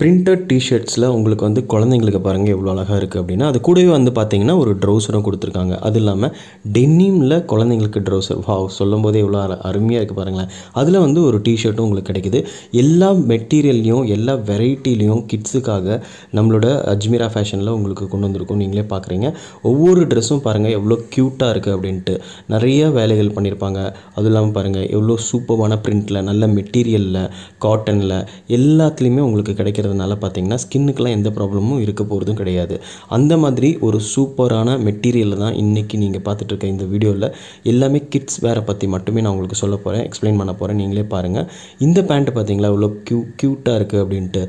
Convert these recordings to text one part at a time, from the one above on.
printed டிஷர்ட்ஸில் உங்களுக்கு வந்து குழந்தைங்களுக்கு பாருங்கள் எவ்வளோ அழகாக இருக்குது அப்படின்னா அது கூடவே வந்து பார்த்தீங்கன்னா ஒரு ட்ரௌசரும் கொடுத்துருக்காங்க அது இல்லாமல் டென்னிமில் குழந்தைங்களுக்கு ட்ரௌசர் வா சொல்லும் போதே எவ்வளோ அருமையாக இருக்குது பாருங்களேன் அதில் வந்து ஒரு டிஷர்ட்டும் உங்களுக்கு கிடைக்குது எல்லா மெட்டீரியல்லையும் எல்லா வெரைட்டிலையும் கிட்ஸுக்காக நம்மளோட அஜ்மீரா ஃபேஷனில் உங்களுக்கு கொண்டு வந்திருக்கும் நீங்களே பார்க்குறீங்க ஒவ்வொரு ட்ரெஸ்ஸும் பாருங்கள் எவ்வளோ க்யூட்டாக இருக்குது அப்படின்ட்டு நிறைய வேலைகள் பண்ணியிருப்பாங்க அதுவும் இல்லாமல் பாருங்கள் எவ்வளோ சூப்பர்வான ப்ரிண்ட்டில் நல்ல மெட்டீரியலில் காட்டனில் எல்லாத்துலேயுமே உங்களுக்கு கிடைக்கிறது இருக்கிறதுனால பார்த்திங்கன்னா ஸ்கின்னுக்கெலாம் எந்த ப்ராப்ளமும் இருக்க போகிறதும் கிடையாது அந்த மாதிரி ஒரு சூப்பரான மெட்டீரியலில் தான் இன்றைக்கி நீங்கள் பார்த்துட்ருக்க இந்த வீடியோவில் எல்லாமே கிட்ஸ் வேறு பற்றி மட்டுமே நான் உங்களுக்கு சொல்ல போகிறேன் எக்ஸ்பிளைன் பண்ண போகிறேன் நீங்களே பாருங்கள் இந்த பேண்ட்டு பார்த்தீங்களா இவ்வளோ க்யூ க்யூட்டாக இருக்குது அப்படின்ட்டு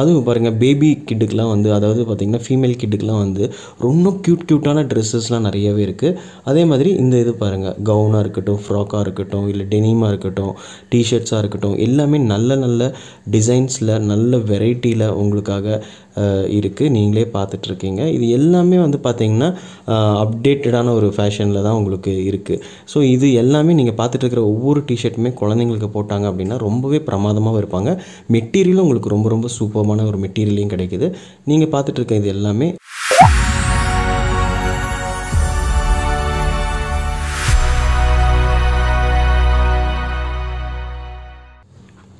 அதுவும் பாருங்கள் பேபி கிட்டுக்கெலாம் வந்து அதாவது பார்த்திங்கன்னா ஃபீமேல் கிட்டுக்கெலாம் வந்து ரொம்ப க்யூட் க்யூட்டான ட்ரெஸ்ஸஸ்லாம் நிறையவே இருக்குது அதே மாதிரி இந்த இது பாருங்கள் கவுனாக இருக்கட்டும் ஃப்ராக்காக இருக்கட்டும் இல்லை டெனிமாக இருக்கட்டும் டிஷர்ட்ஸாக இருக்கட்டும் எல்லாமே நல்ல நல்ல டிசைன்ஸில் நல்ல வெரைட்டி வெரைட்டியில் உங்களுக்காக இருக்குது நீங்களே பார்த்துட்ருக்கீங்க இது எல்லாமே வந்து பார்த்திங்கன்னா அப்டேட்டடான ஒரு ஃபேஷனில் தான் உங்களுக்கு இருக்குது ஸோ இது எல்லாமே நீங்கள் பார்த்துட்டு இருக்கிற ஒவ்வொரு டிஷர்ட்டுமே குழந்தைங்களுக்கு போட்டாங்க அப்படின்னா ரொம்பவே பிரமாதமாகவும் இருப்பாங்க மெட்டீரியலும் உங்களுக்கு ரொம்ப ரொம்ப சூப்பரமான ஒரு மெட்டீரியலையும் கிடைக்கிது நீங்கள் பார்த்துட்டு இருக்க இது எல்லாமே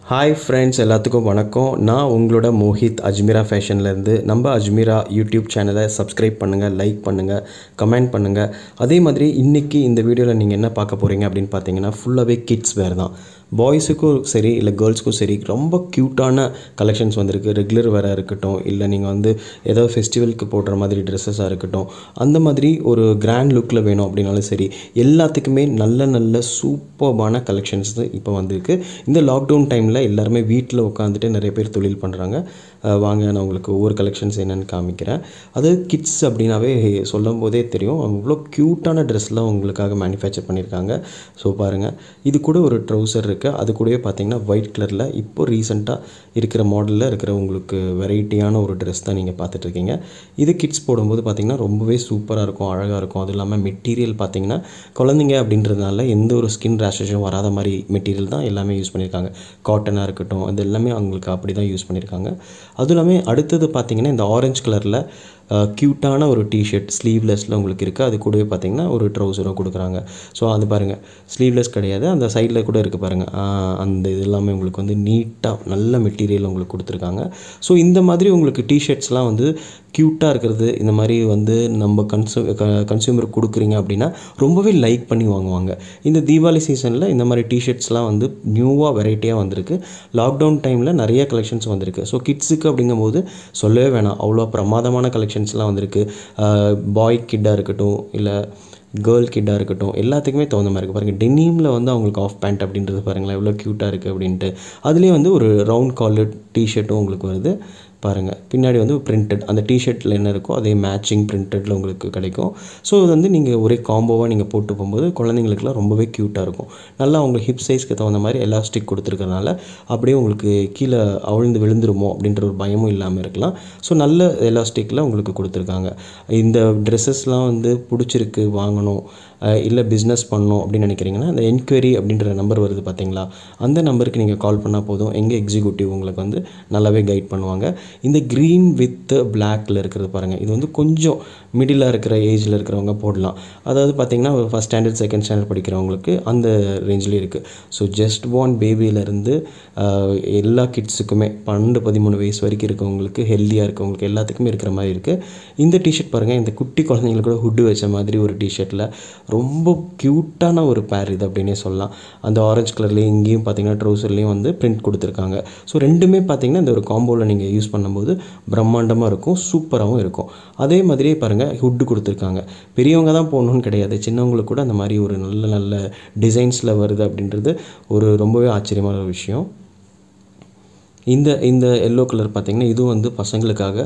ஹாய் ஃப்ரெண்ட்ஸ் எல்லாத்துக்கும் வணக்கம் நான் உங்களோட மோஹித் அஜ்மீரா ஃபேஷன்லேருந்து நம்ம அஜ்மீரா யூடியூப் சேனலை சப்ஸ்கிரைப் பண்ணுங்கள் லைக் பண்ணுங்கள் கமெண்ட் பண்ணுங்கள் அதே மாதிரி இன்றைக்கி இந்த வீடியோவில் நீங்கள் என்ன பார்க்க போகிறீங்க அப்படின்னு பார்த்தீங்கன்னா ஃபுல்லாகவே கிட்ஸ் வேறு தான் பாய்ஸுக்கும் சரி இல்லை கேர்ள்ஸுக்கும் சரி ரொம்ப க்யூட்டான கலெக்ஷன்ஸ் வந்திருக்கு ரெகுலர் வேறாக இருக்கட்டும் இல்லை நீங்கள் வந்து ஏதாவது ஃபெஸ்டிவலுக்கு போடுற மாதிரி ட்ரெஸ்ஸஸாக இருக்கட்டும் அந்த மாதிரி ஒரு கிராண்ட் லுக்கில் வேணும் அப்படின்னாலும் சரி எல்லாத்துக்குமே நல்ல நல்ல சூப்பர்பான கலெக்ஷன்ஸ் இப்போ வந்திருக்கு இந்த லாக்டவுன் டைமில் எல்லாருமே வீட்டில் உட்காந்துட்டு நிறைய பேர் தொழில் பண்ணுறாங்க வாங்க நான் உங்களுக்கு ஒவ்வொரு கலெக்ஷன்ஸ் என்னென்னு காமிக்கிறேன் அது கிட்ஸ் அப்படின்னாவே சொல்லும் போதே தெரியும் அவ்வளோ க்யூட்டான ட்ரெஸ்லாம் உங்களுக்காக மேனுஃபேக்சர் பண்ணியிருக்காங்க ஸோ பாருங்கள் இது கூட ஒரு ட்ரௌசர் இருக்குது இருக்கு அது கூடவே பார்த்திங்கன்னா ஒயிட் கலரில் இப்போது ரீசெண்டாக இருக்கிற மாடலில் இருக்கிற உங்களுக்கு வெரைட்டியான ஒரு ட்ரெஸ் தான் நீங்கள் பார்த்துட்ருக்கீங்க இது கிட்ஸ் போடும்போது பார்த்திங்கன்னா ரொம்பவே சூப்பராக இருக்கும் அழகாக இருக்கும் அதுவும் இல்லாமல் மெட்டீரியல் பார்த்திங்கன்னா குழந்தைங்க அப்படின்றதுனால எந்த ஒரு ஸ்கின் ரேஷஸும் வராத மாதிரி மெட்டீரியல் தான் எல்லாமே யூஸ் பண்ணியிருக்காங்க காட்டனாக இருக்கட்டும் அது எல்லாமே அவங்களுக்கு அப்படி தான் யூஸ் பண்ணியிருக்காங்க அதுவும் இல்லாமல் அடுத்தது பார்த்திங்கன்னா இந்த ஆரஞ்சு கலரில் க்யூட்டான ஒரு டிஷர்ட் ஸ்லீவ்லெஸில் உங்களுக்கு இருக்குது அது கூடவே பார்த்தீங்கன்னா ஒரு ட்ரௌசரும் கொடுக்குறாங்க ஸோ அது பாருங்கள் ஸ்லீவ்லெஸ் கிடையாது அந்த சைடில் கூட இருக்குது பாருங்கள் அந்த இது எல்லாமே உங்களுக்கு வந்து நீட்டாக நல்ல மெட்டீரியல் உங்களுக்கு கொடுத்துருக்காங்க ஸோ இந்த மாதிரி உங்களுக்கு டிஷர்ட்ஸ்லாம் வந்து க்யூட்டாக இருக்கிறது இந்த மாதிரி வந்து நம்ம கன்சூ கன்சியூமர் கொடுக்குறீங்க அப்படின்னா ரொம்பவே லைக் பண்ணி வாங்குவாங்க இந்த தீபாவளி சீசனில் இந்த மாதிரி டிஷர்ட்ஸ்லாம் வந்து நியூவாக வெரைட்டியாக வந்திருக்கு லாக்டவுன் டைமில் நிறைய கலெக்ஷன்ஸ் வந்திருக்கு ஸோ கிட்ஸுக்கு அப்படிங்கும்போது சொல்லவே வேணாம் அவ்வளோ பிரமாதமான கலெக்ஷன் கலெக்ஷன்ஸ்லாம் வந்திருக்கு பாய் கிட்டாக இருக்கட்டும் இல்லை கேர்ள் கிட்டாக இருக்கட்டும் எல்லாத்துக்குமே தகுந்த மாதிரி இருக்குது பாருங்கள் டெனிமில் வந்து அவங்களுக்கு ஆஃப் பேண்ட் அப்படின்றது பாருங்களேன் எவ்வளோ க்யூட்டாக இருக்குது அப்படின்ட்டு அதுலேயே வந்து ஒரு ரவுண்ட் காலர் டிஷர்ட்டும் உங்களுக்கு வருது பாருங்கள் பின்னாடி வந்து பிரிண்டட் அந்த டிஷர்ட்டில் என்ன இருக்கோ அதே மேட்சிங் பிரிண்டடில் உங்களுக்கு கிடைக்கும் ஸோ இது வந்து நீங்கள் ஒரே காம்போவாக நீங்கள் போட்டு போகும்போது குழந்தைங்களுக்குலாம் ரொம்பவே க்யூட்டாக இருக்கும் நல்லா அவங்க ஹிப் சைஸ்க்கு தகுந்த மாதிரி எலாஸ்டிக் கொடுத்துருக்கறனால அப்படியே உங்களுக்கு கீழே அவிழ்ந்து விழுந்துருமோ அப்படின்ற ஒரு பயமும் இல்லாமல் இருக்கலாம் ஸோ நல்ல எலாஸ்டிக்கில் உங்களுக்கு கொடுத்துருக்காங்க இந்த ட்ரெஸ்ஸஸ்லாம் வந்து பிடிச்சிருக்கு வாங்கணும் இல்லை பிஸ்னஸ் பண்ணணும் அப்படின்னு நினைக்கிறீங்கன்னா அந்த என்கொயரி அப்படின்ற நம்பர் வருது பார்த்தீங்களா அந்த நம்பருக்கு நீங்கள் கால் பண்ணால் போதும் எங்கள் எக்ஸிக்யூட்டிவ் உங்களுக்கு வந்து நல்லாவே கைட் பண்ணுவாங்க இந்த க்ரீன் வித் பிளாக்கில் இருக்கிறது பாருங்கள் இது வந்து கொஞ்சம் மிடிலாக இருக்கிற ஏஜில் இருக்கிறவங்க போடலாம் அதாவது பார்த்திங்கன்னா ஃபஸ்ட் ஸ்டாண்டர்ட் செகண்ட் ஸ்டாண்டர்ட் படிக்கிறவங்களுக்கு அந்த ரேஞ்சிலே இருக்குது ஸோ ஜஸ்ட் பார்ன் பேபியிலேருந்து எல்லா கிட்ஸுக்குமே பன்னெண்டு பதிமூணு வயசு வரைக்கும் இருக்கவங்களுக்கு ஹெல்த்தியாக இருக்கவங்களுக்கு எல்லாத்துக்குமே இருக்கிற மாதிரி இருக்குது இந்த டிஷர்ட் பாருங்கள் இந்த குட்டி குழந்தைங்களுக்கு கூட ஹுட்டு வச்ச மாதிரி ஒரு டிஷர்ட்டில் ரொம்ப க்யூட்டான ஒரு பேர் இது அப்படின்னே சொல்லலாம் அந்த ஆரஞ்சு கலர்லேயும் இங்கேயும் பார்த்தீங்கன்னா ட்ரௌசர்லேயும் வந்து பிரிண்ட் கொடுத்துருக்காங்க ஸோ ரெண்டுமே பார்த்தீங்கன்னா இந்த ஒரு காம்போவில் நீங்கள் யூஸ் பண்ணும்போது பிரம்மாண்டமாக இருக்கும் சூப்பராகவும் இருக்கும் அதே மாதிரியே பாருங்கள் ஹுட்டு கொடுத்துருக்காங்க பெரியவங்க தான் போகணுன்னு கிடையாது சின்னவங்களுக்கு கூட அந்த மாதிரி ஒரு நல்ல நல்ல டிசைன்ஸில் வருது அப்படின்றது ஒரு ரொம்பவே ஆச்சரியமான ஒரு விஷயம் இந்த இந்த எல்லோ கலர் பார்த்திங்கன்னா இதுவும் வந்து பசங்களுக்காக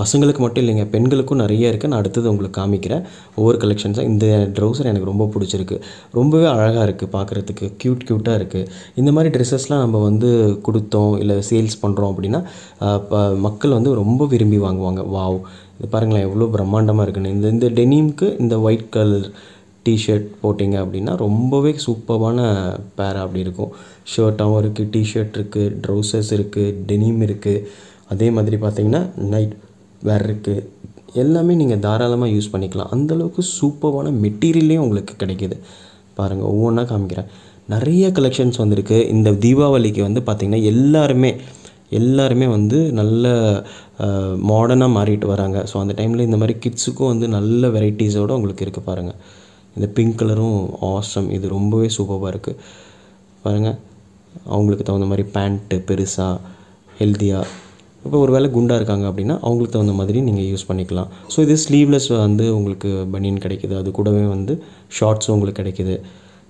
பசங்களுக்கு மட்டும் இல்லைங்க பெண்களுக்கும் நிறைய இருக்குது நான் அடுத்தது உங்களுக்கு காமிக்கிறேன் ஒவ்வொரு கலெக்ஷன்ஸாக இந்த ட்ரௌசர் எனக்கு ரொம்ப பிடிச்சிருக்கு ரொம்பவே அழகாக இருக்குது பார்க்குறதுக்கு க்யூட் க்யூட்டாக இருக்குது இந்த மாதிரி ட்ரெஸ்ஸஸ்லாம் நம்ம வந்து கொடுத்தோம் இல்லை சேல்ஸ் பண்ணுறோம் அப்படின்னா மக்கள் வந்து ரொம்ப விரும்பி வாங்குவாங்க வாவ் இது பாருங்களேன் எவ்வளோ பிரம்மாண்டமாக இருக்குன்னு இந்த இந்த டெனிம்க்கு இந்த ஒயிட் கலர் டிஷர்ட் போட்டிங்க அப்படின்னா ரொம்பவே சூப்பரான பேராக அப்படி இருக்கும் ஷர்ட்டாகவும் இருக்குது டிஷர்ட் இருக்குது ட்ரௌசர்ஸ் இருக்குது டெனிம் இருக்குது அதே மாதிரி பார்த்திங்கன்னா நைட் வேர் இருக்குது எல்லாமே நீங்கள் தாராளமாக யூஸ் பண்ணிக்கலாம் அந்தளவுக்கு சூப்பரான மெட்டீரியல்லையும் உங்களுக்கு கிடைக்கிது பாருங்கள் ஒவ்வொன்றா காமிக்கிறேன் நிறைய கலெக்ஷன்ஸ் வந்திருக்கு இந்த தீபாவளிக்கு வந்து பார்த்திங்கன்னா எல்லாருமே எல்லாருமே வந்து நல்ல மாடர்னாக மாறிட்டு வராங்க ஸோ அந்த டைமில் இந்த மாதிரி கிட்ஸுக்கும் வந்து நல்ல வெரைட்டிஸோடு உங்களுக்கு இருக்குது பாருங்கள் இந்த பிங்க் கலரும் ஆசம் இது ரொம்பவே சூப்பராக இருக்குது பாருங்கள் அவங்களுக்கு தகுந்த மாதிரி பேண்ட்டு பெருசாக ஹெல்த்தியாக இப்போ ஒரு வேளை குண்டாக இருக்காங்க அப்படின்னா அவங்களுக்கு தகுந்த மாதிரி நீங்கள் யூஸ் பண்ணிக்கலாம் ஸோ இது ஸ்லீவ்லெஸ் வந்து உங்களுக்கு பனியன் கிடைக்கிது அது கூடவே வந்து ஷார்ட்ஸும் உங்களுக்கு கிடைக்கிது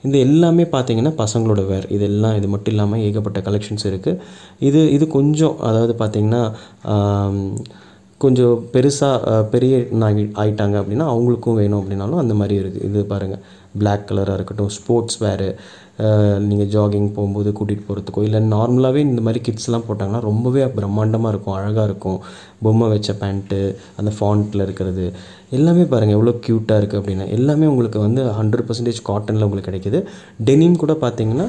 இந்த எல்லாமே பார்த்தீங்கன்னா பசங்களோட வேர் இதெல்லாம் இது மட்டும் இல்லாமல் ஏகப்பட்ட கலெக்ஷன்ஸ் இருக்குது இது இது கொஞ்சம் அதாவது பார்த்திங்கன்னா கொஞ்சம் பெருசாக பெரிய நாய் ஆகிட்டாங்க அப்படின்னா அவங்களுக்கும் வேணும் அப்படின்னாலும் அந்த மாதிரி இருக்குது இது பாருங்கள் பிளாக் கலராக இருக்கட்டும் ஸ்போர்ட்ஸ் வேறு நீங்கள் ஜாகிங் போகும்போது கூட்டிகிட்டு போகிறதுக்கோ இல்லை நார்மலாகவே இந்த மாதிரி கிட்ஸ்லாம் போட்டாங்கன்னா ரொம்பவே பிரம்மாண்டமாக இருக்கும் அழகாக இருக்கும் பொம்மை வச்ச பேண்ட்டு அந்த ஃபாண்ட்டில் இருக்கிறது எல்லாமே பாருங்கள் எவ்வளோ க்யூட்டாக இருக்குது அப்படின்னா எல்லாமே உங்களுக்கு வந்து ஹண்ட்ரட் பர்சன்டேஜ் காட்டனில் உங்களுக்கு கிடைக்கிது டெனிம் கூட பார்த்திங்கன்னா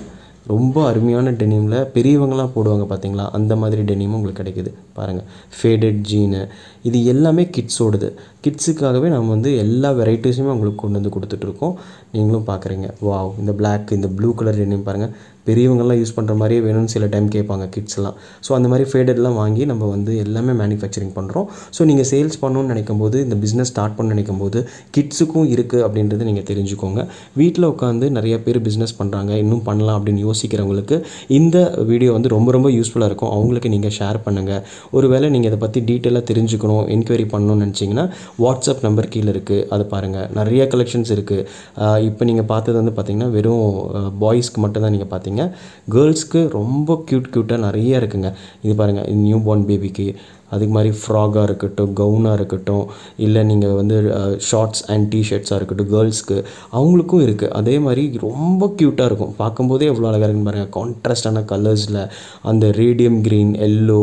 ரொம்ப அருமையான டெனிமில் பெரியவங்களாம் போடுவாங்க பார்த்தீங்களா அந்த மாதிரி டெனிமும் உங்களுக்கு கிடைக்கிது பாருங்கள் ஃபேடட் ஜீனு இது எல்லாமே கிட்ஸோடது கிட்ஸுக்காகவே நம்ம வந்து எல்லா வெரைட்டிஸுமே அவங்களுக்கு கொண்டு வந்து கொடுத்துட்ருக்கோம் நீங்களும் பார்க்குறீங்க வாவ் இந்த பிளாக் இந்த ப்ளூ கலர் என்னையும் பாருங்கள் பெரியவங்கள்லாம் யூஸ் பண்ணுற மாதிரியே வேணும்னு சில டைம் கேட்பாங்க கிட்ஸ்லாம் ஸோ அந்த மாதிரி ஃபேடட்லாம் வாங்கி நம்ம வந்து எல்லாமே மேனுஃபேக்சரிங் பண்ணுறோம் ஸோ நீங்கள் சேல்ஸ் பண்ணணும்னு நினைக்கும் போது இந்த பிஸ்னஸ் ஸ்டார்ட் பண்ண நினைக்கும் போது கிட்ஸுக்கும் இருக்குது அப்படின்றது நீங்கள் தெரிஞ்சுக்கோங்க வீட்டில் உட்காந்து நிறைய பேர் பிஸ்னஸ் பண்ணுறாங்க இன்னும் பண்ணலாம் அப்படின்னு யோசிக்கிறவங்களுக்கு இந்த வீடியோ வந்து ரொம்ப ரொம்ப யூஸ்ஃபுல்லாக இருக்கும் அவங்களுக்கு நீங்கள் ஷேர் பண்ணுங்கள் ஒரு வேளை நீங்கள் இதை பற்றி டீட்டெயிலாக தெரிஞ்சுக்கணும் பண்ணணும் என்கொயரி பண்ணணும்னு நினச்சிங்கன்னா வாட்ஸ்அப் நம்பர் கீழே இருக்குது அது பாருங்கள் நிறைய கலெக்ஷன்ஸ் இருக்குது இப்போ நீங்கள் பார்த்தது வந்து பார்த்திங்கன்னா வெறும் பாய்ஸ்க்கு மட்டும்தான் நீங்கள் பார்த்தீங்க கேர்ள்ஸ்க்கு ரொம்ப க்யூட் க்யூட்டாக நிறைய இருக்குங்க இது பாருங்கள் நியூ பார்ன் பேபிக்கு அதுக்கு மாதிரி ஃப்ராகாக இருக்கட்டும் கவுனாக இருக்கட்டும் இல்லை நீங்கள் வந்து ஷார்ட்ஸ் அண்ட் டிஷர்ட்ஸாக இருக்கட்டும் கேர்ள்ஸ்க்கு அவங்களுக்கும் இருக்குது அதே மாதிரி ரொம்ப க்யூட்டாக இருக்கும் பார்க்கும்போதே எவ்வளோ அழகாக இருக்குன்னு பாருங்கள் கான்ட்ராஸ்டான கலர்ஸில் அந்த ரேடியம் க்ரீன் எல்லோ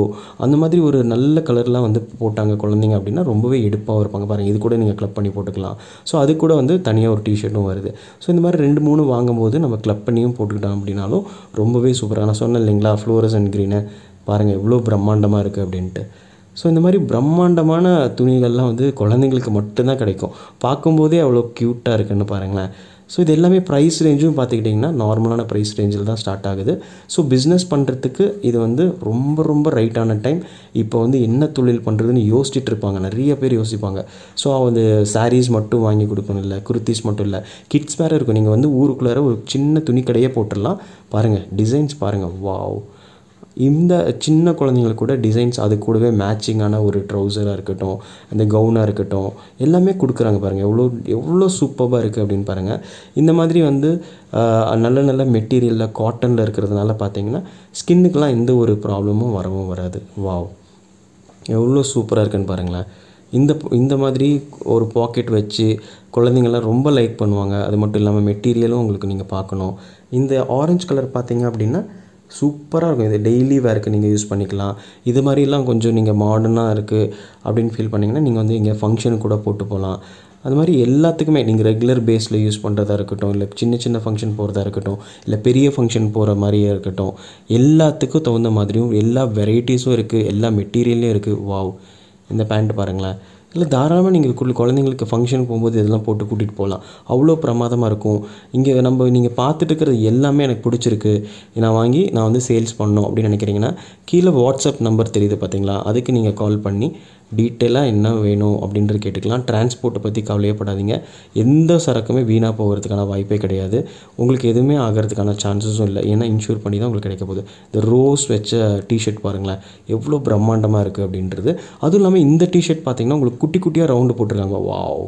அந்த மாதிரி ஒரு நல்ல கலர்லாம் வந்து போட்டாங்க குழந்தைங்க அப்படின்னா ரொம்பவே எடுப்பாக இருப்பாங்க பாருங்கள் இது கூட நீங்கள் கிளப் பண்ணி போட்டுக்கலாம் ஸோ அது கூட வந்து தனியாக ஒரு டிஷர்ட்டும் வருது ஸோ இந்த மாதிரி ரெண்டு மூணு வாங்கும்போது நம்ம கிளப் பண்ணியும் போட்டுக்கிட்டோம் அப்படின்னாலும் ரொம்பவே சூப்பராக நான் சொன்னேன் இல்லைங்களா ஃப்ளோரஸ் அண்ட் க்ரீனை பாருங்கள் எவ்வளோ பிரம்மாண்டமாக இருக்குது அப்படின்ட்டு ஸோ இந்த மாதிரி பிரம்மாண்டமான துணிகள்லாம் வந்து குழந்தைங்களுக்கு மட்டும்தான் கிடைக்கும் பார்க்கும்போதே அவ்வளோ க்யூட்டாக இருக்குன்னு பாருங்களேன் ஸோ இது எல்லாமே ப்ரைஸ் ரேஞ்சும் பார்த்துக்கிட்டிங்கன்னா நார்மலான ப்ரைஸ் ரேஞ்சில் தான் ஸ்டார்ட் ஆகுது ஸோ பிஸ்னஸ் பண்ணுறதுக்கு இது வந்து ரொம்ப ரொம்ப ரைட்டான டைம் இப்போ வந்து என்ன தொழில் பண்ணுறதுன்னு யோசிச்சுட்டு இருப்பாங்க நிறைய பேர் யோசிப்பாங்க ஸோ வந்து சாரீஸ் மட்டும் வாங்கி கொடுக்கணும் இல்லை குர்த்திஸ் மட்டும் இல்லை கிட்ஸ் வேறு இருக்கும் நீங்கள் வந்து ஊருக்குள்ளார ஒரு சின்ன துணி கடையே போட்டுடலாம் பாருங்கள் டிசைன்ஸ் பாருங்கள் வாவ் இந்த சின்ன குழந்தைங்களுக்கு கூட டிசைன்ஸ் அது கூடவே மேட்சிங்கான ஒரு ட்ரௌசராக இருக்கட்டும் அந்த கவுனாக இருக்கட்டும் எல்லாமே கொடுக்குறாங்க பாருங்கள் எவ்வளோ எவ்வளோ சூப்பராக இருக்குது அப்படின்னு பாருங்கள் இந்த மாதிரி வந்து நல்ல நல்ல மெட்டீரியலில் காட்டனில் இருக்கிறதுனால பார்த்தீங்கன்னா ஸ்கின்னுக்கெலாம் எந்த ஒரு ப்ராப்ளமும் வரவும் வராது வாவ் எவ்வளோ சூப்பராக இருக்குன்னு பாருங்களேன் இந்த இந்த மாதிரி ஒரு பாக்கெட் வச்சு குழந்தைங்களாம் ரொம்ப லைக் பண்ணுவாங்க அது மட்டும் இல்லாமல் மெட்டீரியலும் உங்களுக்கு நீங்கள் பார்க்கணும் இந்த ஆரஞ்சு கலர் பார்த்தீங்க அப்படின்னா சூப்பராக இருக்கும் இது டெய்லி வேர்க்கு நீங்கள் யூஸ் பண்ணிக்கலாம் இது மாதிரிலாம் கொஞ்சம் நீங்கள் மாடர்னாக இருக்குது அப்படின்னு ஃபீல் பண்ணிங்கன்னா நீங்கள் வந்து இங்கே ஃபங்க்ஷனுக்கு கூட போட்டு போகலாம் அது மாதிரி எல்லாத்துக்குமே நீங்கள் ரெகுலர் பேஸில் யூஸ் பண்ணுறதா இருக்கட்டும் இல்லை சின்ன சின்ன ஃபங்க்ஷன் போகிறதா இருக்கட்டும் இல்லை பெரிய ஃபங்க்ஷன் போகிற மாதிரியே இருக்கட்டும் எல்லாத்துக்கும் தகுந்த மாதிரியும் எல்லா வெரைட்டிஸும் இருக்குது எல்லா மெட்டீரியல்லையும் இருக்குது வாவ் இந்த பேண்ட் பாருங்களேன் இல்லை தாராளமாக நீங்கள் குழந்தைங்களுக்கு ஃபங்க்ஷன் போகும்போது இதெல்லாம் போட்டு கூட்டிகிட்டு போகலாம் அவ்வளோ பிரமாதமாக இருக்கும் இங்கே நம்ம நீங்கள் பார்த்துட்டு இருக்கிறது எல்லாமே எனக்கு பிடிச்சிருக்கு நான் வாங்கி நான் வந்து சேல்ஸ் பண்ணணும் அப்படின்னு நினைக்கிறீங்கன்னா கீழே வாட்ஸ்அப் நம்பர் தெரியுது பார்த்தீங்களா அதுக்கு நீங்கள் கால் பண்ணி டீட்டெயிலாக என்ன வேணும் அப்படின்றது கேட்டுக்கலாம் டிரான்ஸ்போர்ட்டை பற்றி கவலையப்படாதீங்க எந்த சரக்குமே வீணாக போகிறதுக்கான வாய்ப்பே கிடையாது உங்களுக்கு எதுவுமே ஆகிறதுக்கான சான்சஸும் இல்லை ஏன்னா இன்ஷூர் பண்ணி தான் உங்களுக்கு கிடைக்க போகுது இந்த ரோஸ் வச்ச டிஷர்ட் பாருங்களேன் எவ்வளோ பிரம்மாண்டமாக இருக்குது அப்படின்றது அதுவும் இல்லாமல் இந்த டிஷர்ட் பார்த்திங்கன்னா உங்களுக்கு குட்டி குட்டியாக ரவுண்டு போட்டிருக்காங்க வாவ்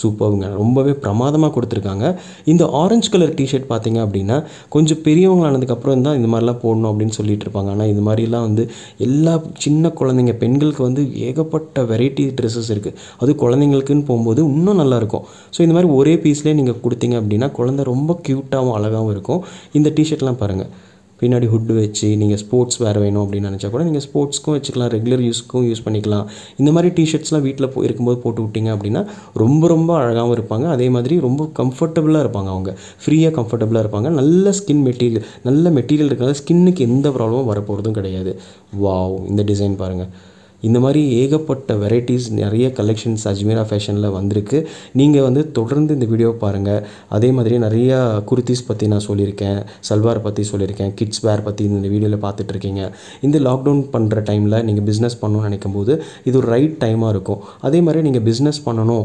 சூப்பர்ங்க ரொம்பவே பிரமாதமாக கொடுத்துருக்காங்க இந்த ஆரஞ்சு கலர் டிஷர்ட் பார்த்தீங்க அப்படின்னா கொஞ்சம் பெரியவங்களானதுக்கப்புறம் தான் இந்த மாதிரிலாம் போடணும் அப்படின்னு சொல்லிட்டு இருப்பாங்க ஆனால் இது மாதிரிலாம் வந்து எல்லா சின்ன குழந்தைங்க பெண்களுக்கு வந்து ஏகப்பட்ட வெரைட்டி ட்ரெஸ்ஸஸ் இருக்குது அது குழந்தைங்களுக்குன்னு போகும்போது இன்னும் நல்லாயிருக்கும் ஸோ இந்த மாதிரி ஒரே பீஸ்லேயே நீங்கள் கொடுத்தீங்க அப்படின்னா குழந்தை ரொம்ப க்யூட்டாகவும் அழகாகவும் இருக்கும் இந்த டிஷர்ட்லாம் பாருங்கள் பின்னாடி ஹுட் வச்சு நீங்கள் ஸ்போர்ட்ஸ் வேறு வேணும் அப்படின்னு நினச்சா கூட நீங்கள் ஸ்போர்ட்ஸ்க்கும் வச்சுக்கலாம் ரெகுலர் யூஸ்க்கும் யூஸ் பண்ணிக்கலாம் இந்த மாதிரி டிஷர்ட்ஸ்லாம் வீட்டில் போ இருக்கும்போது போட்டு விட்டிங்க அப்படின்னா ரொம்ப ரொம்ப அழகாகவும் இருப்பாங்க அதே மாதிரி ரொம்ப கம்ஃபர்டபுளாக இருப்பாங்க அவங்க ஃப்ரீயாக கம்ஃபர்டபுளாக இருப்பாங்க நல்ல ஸ்கின் மெட்டீரியல் நல்ல மெட்டீரியல் இருக்கிறதால ஸ்கின்னுக்கு எந்த ப்ராப்ளமும் வரப்போகிறதும் கிடையாது வாவ் இந்த டிசைன் பாருங்கள் இந்த மாதிரி ஏகப்பட்ட வெரைட்டிஸ் நிறைய கலெக்ஷன்ஸ் அஜ்மீரா ஃபேஷனில் வந்திருக்கு நீங்கள் வந்து தொடர்ந்து இந்த வீடியோவை பாருங்கள் அதே மாதிரி நிறையா குர்த்திஸ் பற்றி நான் சொல்லியிருக்கேன் சல்வார் பற்றி சொல்லியிருக்கேன் கிட்ஸ் வேர் பற்றி இந்த வீடியோவில் பார்த்துட்ருக்கீங்க இந்த லாக்டவுன் பண்ணுற டைமில் நீங்கள் பிஸ்னஸ் பண்ணணும்னு நினைக்கும் போது இது ஒரு ரைட் டைமாக இருக்கும் அதே மாதிரி நீங்கள் பிஸ்னஸ் பண்ணணும்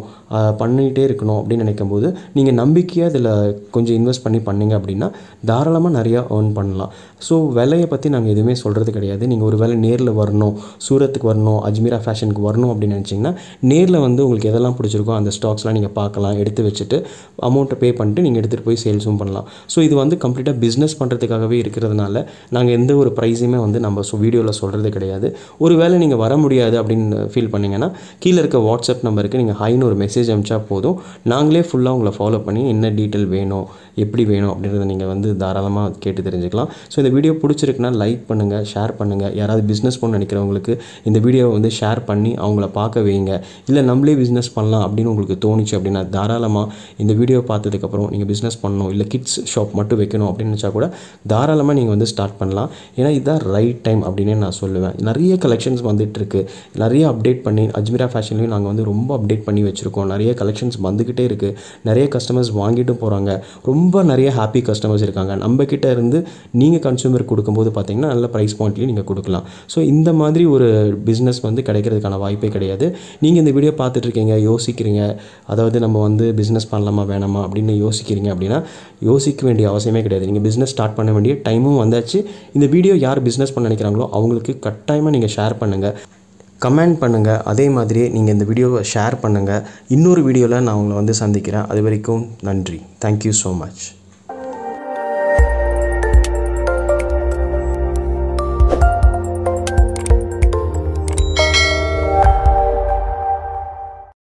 பண்ணிகிட்டே இருக்கணும் அப்படின்னு நினைக்கும் போது நீங்கள் நம்பிக்கையாக இதில் கொஞ்சம் இன்வெஸ்ட் பண்ணி பண்ணிங்க அப்படின்னா தாராளமாக நிறையா ஏர்ன் பண்ணலாம் ஸோ விலையை பற்றி நாங்கள் எதுவுமே சொல்கிறது கிடையாது நீங்கள் ஒரு வேலை நேரில் வரணும் சூரத்துக்கு வரணும் வரணும் அஜ்மீரா ஃபேஷனுக்கு வரணும் அப்படின்னு நினச்சிங்கன்னா நேரில் வந்து உங்களுக்கு எதெல்லாம் பிடிச்சிருக்கோ அந்த ஸ்டாக்ஸ்லாம் நீங்கள் பார்க்கலாம் எடுத்து வச்சுட்டு அமௌண்ட்டை பே பண்ணிட்டு நீங்கள் எடுத்துகிட்டு போய் சேல்ஸும் பண்ணலாம் ஸோ இது வந்து கம்ப்ளீட்டாக பிஸ்னஸ் பண்ணுறதுக்காகவே இருக்கிறதுனால நாங்கள் எந்த ஒரு ப்ரைஸுமே வந்து நம்ம ஸோ வீடியோவில் சொல்கிறது கிடையாது ஒரு வேளை நீங்கள் வர முடியாது அப்படின்னு ஃபீல் பண்ணிங்கன்னா கீழே இருக்க வாட்ஸ்அப் நம்பருக்கு நீங்கள் ஹைன்னு ஒரு மெசேஜ் அனுப்பிச்சா போதும் நாங்களே ஃபுல்லாக உங்களை ஃபாலோ பண்ணி என்ன டீட்டெயில் வேணும் எப்படி வேணும் அப்படின்றத நீங்கள் வந்து தாராளமாக கேட்டு தெரிஞ்சுக்கலாம் ஸோ இந்த வீடியோ பிடிச்சிருக்குன்னா லைக் பண்ணுங்கள் ஷேர் பண்ணுங்கள் யாராவது பிஸ்னஸ் பண்ண நினைக்கிறவங்களுக்கு இந்த வீடியோவை வந்து ஷேர் பண்ணி அவங்கள பார்க்க வைங்க இல்லை நம்மளே பிஸ்னஸ் பண்ணலாம் அப்படின்னு உங்களுக்கு தோணுச்சு அப்படின்னா தாராளமாக இந்த வீடியோ பார்த்ததுக்கப்புறம் நீங்கள் பிஸ்னஸ் பண்ணணும் இல்லை கிட்ஸ் ஷாப் மட்டும் வைக்கணும் அப்படின்னு நினச்சா கூட தாராளமாக நீங்கள் வந்து ஸ்டார்ட் பண்ணலாம் ஏன்னா இதுதான் ரைட் டைம் அப்படின்னு நான் சொல்லுவேன் நிறைய கலெக்ஷன்ஸ் வந்துட்டுருக்கு நிறைய அப்டேட் பண்ணி அஜ்மிரா ஃபேஷன்லேயும் நாங்கள் வந்து ரொம்ப அப்டேட் பண்ணி வச்சுருக்கோம் நிறைய கலெக்ஷன்ஸ் வந்துக்கிட்டே இருக்குது நிறைய கஸ்டமர்ஸ் வாங்கிட்டும் போகிறாங்க ரொம்ப ரொம்ப நிறைய ஹாப்பி கஸ்டமர்ஸ் இருக்காங்க நம்மக்கிட்ட இருந்து நீங்கள் கன்சூமர் கொடுக்கும்போது பார்த்தீங்கன்னா நல்ல ப்ரைஸ் பாயிண்ட்லேயும் நீங்கள் கொடுக்கலாம் ஸோ இந்த மாதிரி ஒரு பிஸ்னஸ் வந்து கிடைக்கிறதுக்கான வாய்ப்பே கிடையாது நீங்கள் இந்த வீடியோ பார்த்துட்ருக்கீங்க யோசிக்கிறீங்க அதாவது நம்ம வந்து பிஸ்னஸ் பண்ணலாமா வேணாமா அப்படின்னு யோசிக்கிறீங்க அப்படின்னா யோசிக்க வேண்டிய அவசியமே கிடையாது நீங்கள் பிஸ்னஸ் ஸ்டார்ட் பண்ண வேண்டிய டைமும் வந்தாச்சு இந்த வீடியோ யார் பிஸ்னஸ் பண்ண நினைக்கிறாங்களோ அவங்களுக்கு கட்டாயமாக நீங்கள் ஷேர் பண்ணுங்கள் கமெண்ட் பண்ணுங்கள் அதே மாதிரி நீங்கள் இந்த வீடியோவை ஷேர் பண்ணுங்கள் இன்னொரு வீடியோவில் நான் உங்களை வந்து சந்திக்கிறேன் அது வரைக்கும் நன்றி தேங்க்யூ ஸோ மச்